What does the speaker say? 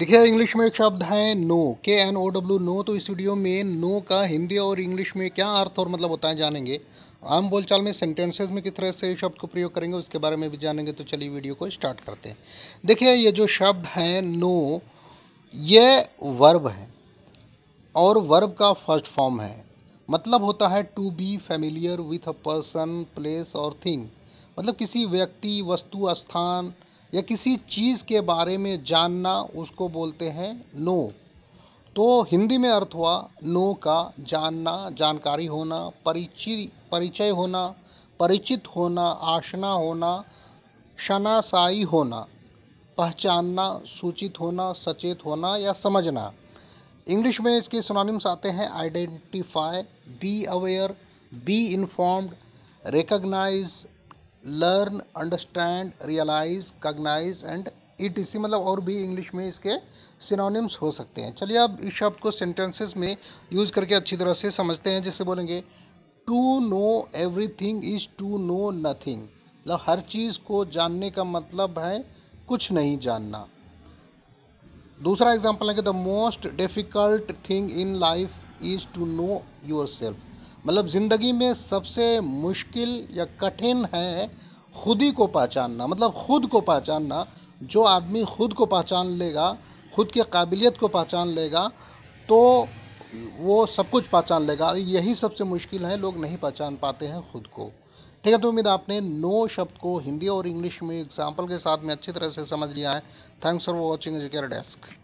देखिए इंग्लिश में एक शब्द है नो के एन ओ डब्ल्यू नो तो इस वीडियो में नो का हिंदी और इंग्लिश में क्या अर्थ और मतलब होता है जानेंगे आम बोलचाल में सेंटेंसेज में किस तरह से शब्द को प्रयोग करेंगे उसके बारे में भी जानेंगे तो चलिए वीडियो को स्टार्ट करते हैं देखिए ये जो शब्द है नो ये वर्ब है और वर्ब का फर्स्ट फॉर्म है मतलब होता है to be familiar with a person place और थिंग मतलब किसी व्यक्ति वस्तु स्थान या किसी चीज़ के बारे में जानना उसको बोलते हैं नो तो हिंदी में अर्थ हुआ नो का जानना जानकारी होना परिचय परिचय होना परिचित होना आशना होना शनासाई होना पहचानना सूचित होना सचेत होना या समझना इंग्लिश में इसके सुनानिम्स आते हैं identify be aware be informed recognise learn understand realise cognise and E T C मतलब और भी इंग्लिश में इसके सिनोनिम्स हो सकते हैं चलिए अब इस शब्द को सेंटेंसेस में यूज़ करके अच्छी तरह से समझते हैं जैसे बोलेंगे to know everything is to know nothing मतलब हर चीज़ को जानने का मतलब है कुछ नहीं जानना दूसरा एग्जाम्पल है कि the most difficult thing in life is to know yourself मतलब ज़िंदगी में सबसे मुश्किल या कठिन है खुद ही को पहचानना मतलब खुद को पहचानना जो आदमी खुद को पहचान लेगा खुद के काबिलियत को पहचान लेगा तो वो सब कुछ पहचान लेगा यही सबसे मुश्किल है लोग नहीं पहचान पाते हैं खुद को ठीक है तो उम्मीद आपने नो शब्द को हिंदी और इंग्लिश में एग्जाम्पल के साथ में अच्छी तरह से समझ लिया है thanks for watching Educare desk